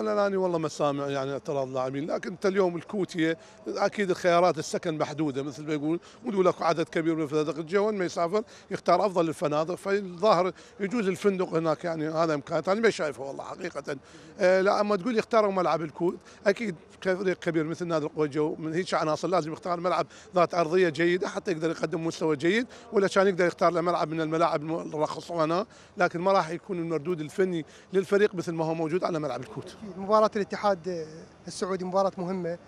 ولا أنا والله ما سامع يعني اعتراض لاعبين لكن انت اليوم الكوتيه اكيد الخيارات السكن محدوده مثل ما يقول ودول لك عدد كبير من الفنادق الجوان ما يسافر يختار افضل الفنادق فالظاهر يجوز الفندق هناك يعني هذا امكانيات انا ما شايفه والله حقيقه آه لا اما تقول يختاروا ملعب الكوت اكيد فريق كبير مثل نادي القوى الجو من هيك عناصر لازم يختار ملعب ذات ارضيه جيده حتى يقدر يقدم مستوى جيد ولا كان يقدر يختار له ملعب من الملاعب الرخص لكن ما راح يكون المردود الفني للفريق مثل ما هو موجود على ملعب الكوت مباراة الاتحاد السعودي مباراة مهمة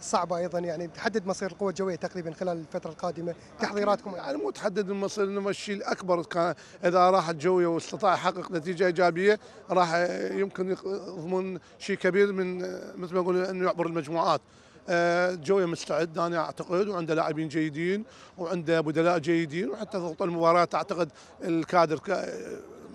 صعبة أيضا يعني تحدد مصير القوة الجوية تقريبا خلال الفترة القادمة تحضيراتكم يعني مو تحدد المصير إنما الشيء الأكبر كان إذا راح الجوية واستطاع يحقق نتيجة إيجابية راح يمكن يضمن شيء كبير من مثل ما قلنا إنه يعبر المجموعات آه، جوية مستعد أنا أعتقد وعنده لاعبين جيدين وعنده بدلاء جيدين وحتى ضغط المباراة أعتقد الكادر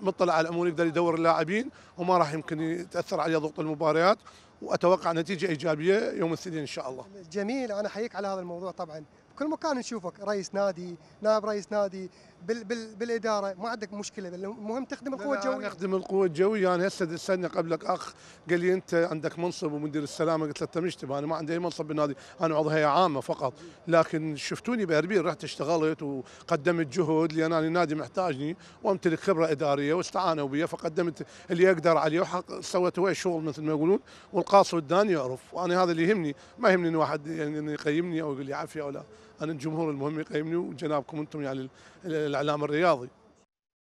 مطلع على الامور يقدر يدور اللاعبين وما راح يمكن يتاثر عليه ضغط المباريات واتوقع نتيجه ايجابيه يوم الاثنين ان شاء الله. جميل انا احييك على هذا الموضوع طبعا كل مكان نشوفك رئيس نادي نائب رئيس نادي بال بال بالاداره ما عندك مشكله المهم تخدم القوه الجويه انا اخدم القوه الجويه انا يعني هسه سالني قبلك اخ قال لي انت عندك منصب ومدير السلامه قلت له انت مشتبه انا ما عندي اي منصب بالنادي انا عضو هيئه عامه فقط لكن شفتوني باربيل رحت اشتغلت وقدمت جهد لان انا النادي محتاجني وامتلك خبره اداريه واستعانوا بي فقدمت اللي اقدر عليه وحق سويت هواي شغل مثل ما يقولون والقاص والدان يعرف وانا هذا اللي يهمني ما يهمني ان واحد يعني يقيمني او يقول لي عافيه او لا أن الجمهور المهم يقيمني وجنابكم أنتم يعني الإعلام الرياضي